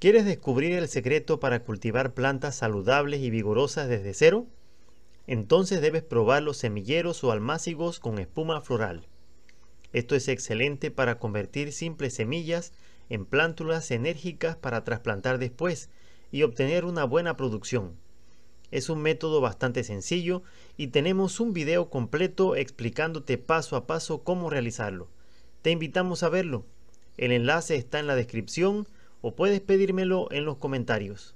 ¿Quieres descubrir el secreto para cultivar plantas saludables y vigorosas desde cero? Entonces debes probar los semilleros o almácigos con espuma floral. Esto es excelente para convertir simples semillas en plántulas enérgicas para trasplantar después y obtener una buena producción. Es un método bastante sencillo y tenemos un video completo explicándote paso a paso cómo realizarlo. Te invitamos a verlo. El enlace está en la descripción o puedes pedírmelo en los comentarios.